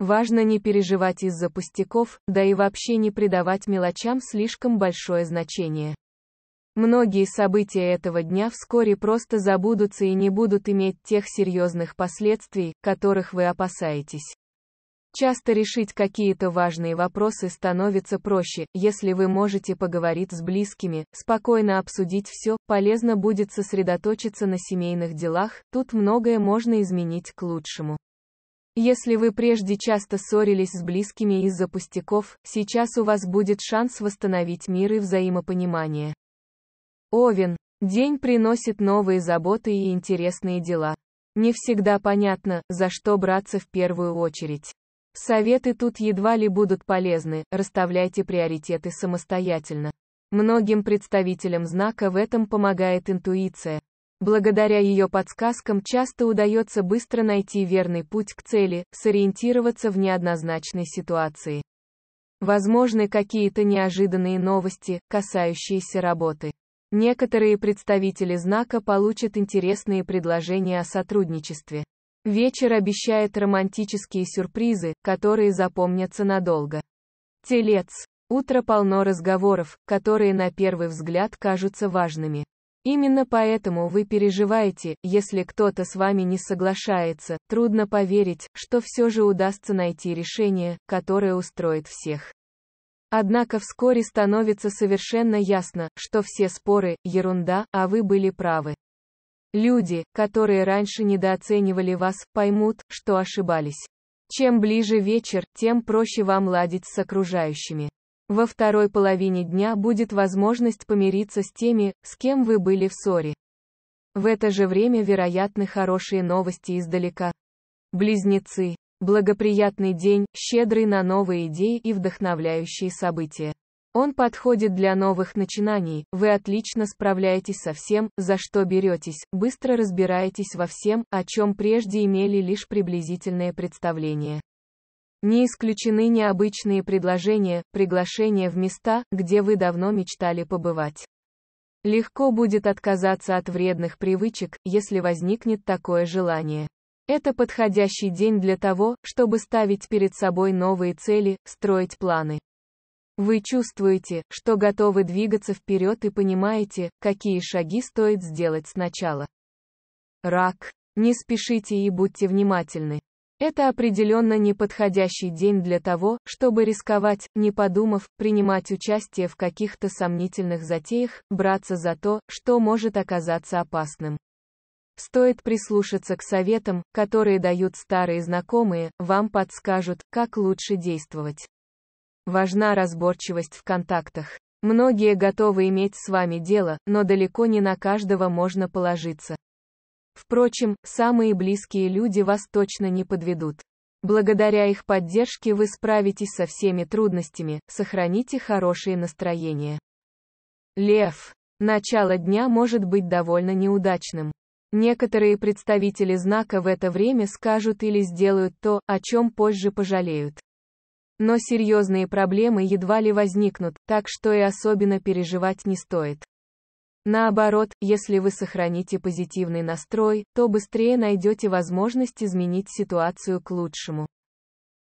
Важно не переживать из-за пустяков, да и вообще не придавать мелочам слишком большое значение. Многие события этого дня вскоре просто забудутся и не будут иметь тех серьезных последствий, которых вы опасаетесь. Часто решить какие-то важные вопросы становится проще, если вы можете поговорить с близкими, спокойно обсудить все, полезно будет сосредоточиться на семейных делах, тут многое можно изменить к лучшему. Если вы прежде часто ссорились с близкими из-за пустяков, сейчас у вас будет шанс восстановить мир и взаимопонимание. Овен. День приносит новые заботы и интересные дела. Не всегда понятно, за что браться в первую очередь. Советы тут едва ли будут полезны, расставляйте приоритеты самостоятельно. Многим представителям знака в этом помогает интуиция. Благодаря ее подсказкам часто удается быстро найти верный путь к цели, сориентироваться в неоднозначной ситуации. Возможны какие-то неожиданные новости, касающиеся работы. Некоторые представители знака получат интересные предложения о сотрудничестве. Вечер обещает романтические сюрпризы, которые запомнятся надолго. Телец. Утро полно разговоров, которые на первый взгляд кажутся важными. Именно поэтому вы переживаете, если кто-то с вами не соглашается, трудно поверить, что все же удастся найти решение, которое устроит всех. Однако вскоре становится совершенно ясно, что все споры – ерунда, а вы были правы. Люди, которые раньше недооценивали вас, поймут, что ошибались. Чем ближе вечер, тем проще вам ладить с окружающими. Во второй половине дня будет возможность помириться с теми, с кем вы были в ссоре. В это же время вероятны хорошие новости издалека. Близнецы. Благоприятный день, щедрый на новые идеи и вдохновляющие события. Он подходит для новых начинаний, вы отлично справляетесь со всем, за что беретесь, быстро разбираетесь во всем, о чем прежде имели лишь приблизительное представление. Не исключены необычные предложения, приглашения в места, где вы давно мечтали побывать. Легко будет отказаться от вредных привычек, если возникнет такое желание. Это подходящий день для того, чтобы ставить перед собой новые цели, строить планы. Вы чувствуете, что готовы двигаться вперед и понимаете, какие шаги стоит сделать сначала. Рак. Не спешите и будьте внимательны. Это определенно неподходящий день для того, чтобы рисковать, не подумав, принимать участие в каких-то сомнительных затеях, браться за то, что может оказаться опасным. Стоит прислушаться к советам, которые дают старые знакомые, вам подскажут, как лучше действовать. Важна разборчивость в контактах. Многие готовы иметь с вами дело, но далеко не на каждого можно положиться. Впрочем, самые близкие люди вас точно не подведут. Благодаря их поддержке вы справитесь со всеми трудностями, сохраните хорошее настроение. Лев. Начало дня может быть довольно неудачным. Некоторые представители знака в это время скажут или сделают то, о чем позже пожалеют. Но серьезные проблемы едва ли возникнут, так что и особенно переживать не стоит. Наоборот, если вы сохраните позитивный настрой, то быстрее найдете возможность изменить ситуацию к лучшему.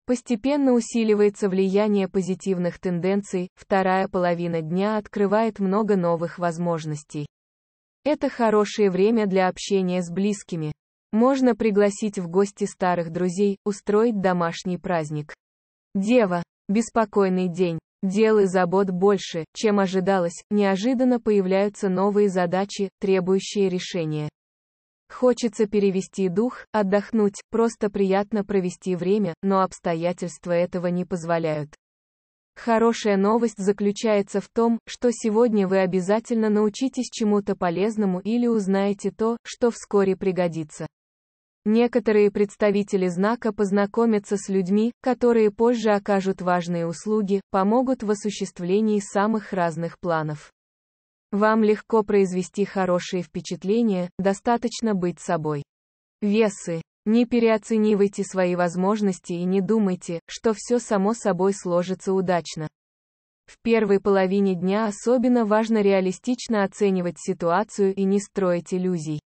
Постепенно усиливается влияние позитивных тенденций, вторая половина дня открывает много новых возможностей. Это хорошее время для общения с близкими. Можно пригласить в гости старых друзей, устроить домашний праздник. Дева. Беспокойный день. Дел и забот больше, чем ожидалось, неожиданно появляются новые задачи, требующие решения. Хочется перевести дух, отдохнуть, просто приятно провести время, но обстоятельства этого не позволяют. Хорошая новость заключается в том, что сегодня вы обязательно научитесь чему-то полезному или узнаете то, что вскоре пригодится. Некоторые представители знака познакомятся с людьми, которые позже окажут важные услуги, помогут в осуществлении самых разных планов. Вам легко произвести хорошие впечатления, достаточно быть собой. Весы. Не переоценивайте свои возможности и не думайте, что все само собой сложится удачно. В первой половине дня особенно важно реалистично оценивать ситуацию и не строить иллюзий.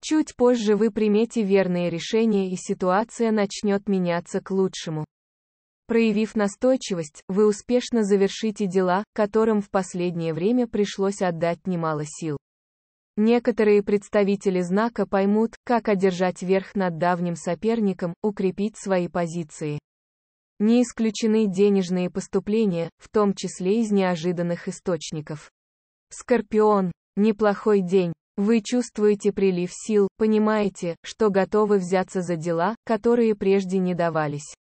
Чуть позже вы примете верное решение и ситуация начнет меняться к лучшему. Проявив настойчивость, вы успешно завершите дела, которым в последнее время пришлось отдать немало сил. Некоторые представители знака поймут, как одержать верх над давним соперником, укрепить свои позиции. Не исключены денежные поступления, в том числе из неожиданных источников. Скорпион. Неплохой день. Вы чувствуете прилив сил, понимаете, что готовы взяться за дела, которые прежде не давались.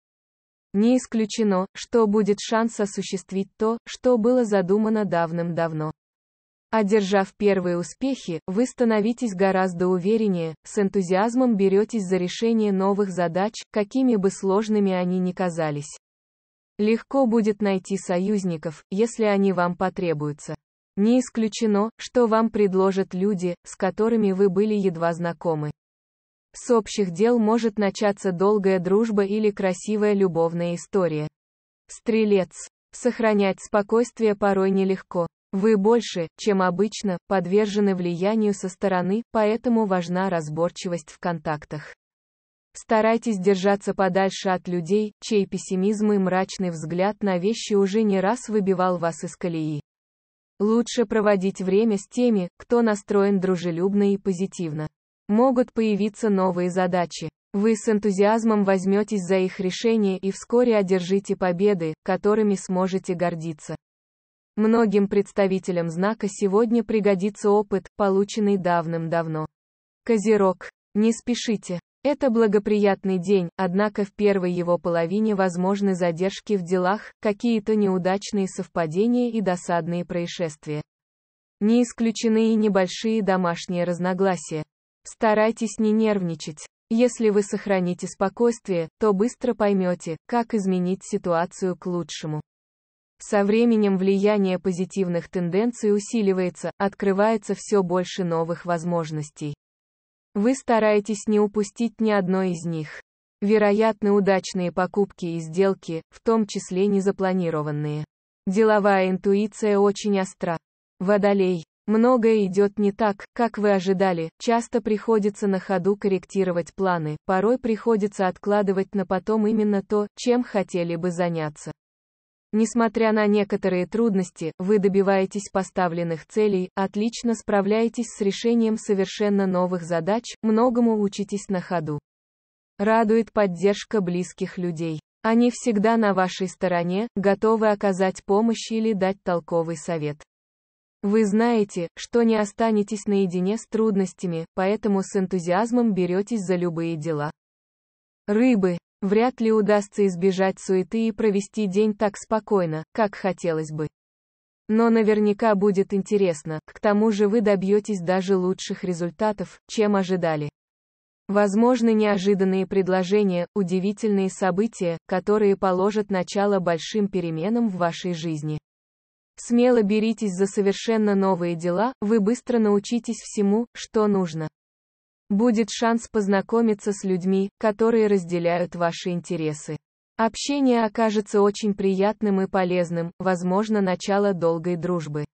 Не исключено, что будет шанс осуществить то, что было задумано давным-давно. Одержав первые успехи, вы становитесь гораздо увереннее, с энтузиазмом беретесь за решение новых задач, какими бы сложными они ни казались. Легко будет найти союзников, если они вам потребуются. Не исключено, что вам предложат люди, с которыми вы были едва знакомы. С общих дел может начаться долгая дружба или красивая любовная история. Стрелец. Сохранять спокойствие порой нелегко. Вы больше, чем обычно, подвержены влиянию со стороны, поэтому важна разборчивость в контактах. Старайтесь держаться подальше от людей, чей пессимизм и мрачный взгляд на вещи уже не раз выбивал вас из колеи. Лучше проводить время с теми, кто настроен дружелюбно и позитивно. Могут появиться новые задачи. Вы с энтузиазмом возьметесь за их решение и вскоре одержите победы, которыми сможете гордиться. Многим представителям знака сегодня пригодится опыт, полученный давным-давно. Козерог. Не спешите. Это благоприятный день, однако в первой его половине возможны задержки в делах, какие-то неудачные совпадения и досадные происшествия. Не исключены и небольшие домашние разногласия. Старайтесь не нервничать. Если вы сохраните спокойствие, то быстро поймете, как изменить ситуацию к лучшему. Со временем влияние позитивных тенденций усиливается, открывается все больше новых возможностей. Вы стараетесь не упустить ни одной из них. Вероятны удачные покупки и сделки, в том числе незапланированные. Деловая интуиция очень остра. Водолей. Многое идет не так, как вы ожидали, часто приходится на ходу корректировать планы, порой приходится откладывать на потом именно то, чем хотели бы заняться. Несмотря на некоторые трудности, вы добиваетесь поставленных целей, отлично справляетесь с решением совершенно новых задач, многому учитесь на ходу. Радует поддержка близких людей. Они всегда на вашей стороне, готовы оказать помощь или дать толковый совет. Вы знаете, что не останетесь наедине с трудностями, поэтому с энтузиазмом беретесь за любые дела. Рыбы, Вряд ли удастся избежать суеты и провести день так спокойно, как хотелось бы. Но наверняка будет интересно, к тому же вы добьетесь даже лучших результатов, чем ожидали. Возможны неожиданные предложения, удивительные события, которые положат начало большим переменам в вашей жизни. Смело беритесь за совершенно новые дела, вы быстро научитесь всему, что нужно. Будет шанс познакомиться с людьми, которые разделяют ваши интересы. Общение окажется очень приятным и полезным, возможно начало долгой дружбы.